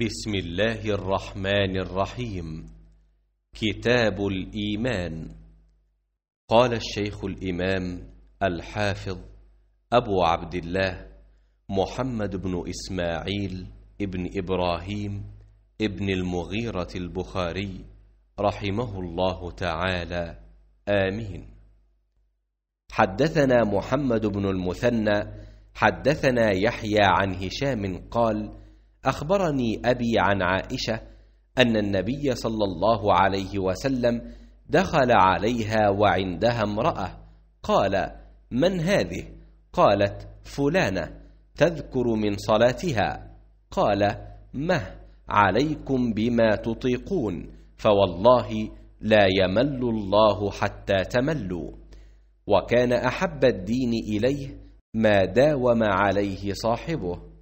بسم الله الرحمن الرحيم كتاب الإيمان قال الشيخ الإمام الحافظ أبو عبد الله محمد بن إسماعيل ابن إبراهيم ابن المغيرة البخاري رحمه الله تعالى آمين حدثنا محمد بن المثنى حدثنا يحيى عن هشام قال اخبرني ابي عن عائشه ان النبي صلى الله عليه وسلم دخل عليها وعندها امراه قال من هذه قالت فلانه تذكر من صلاتها قال مه عليكم بما تطيقون فوالله لا يمل الله حتى تملوا وكان احب الدين اليه ما داوم عليه صاحبه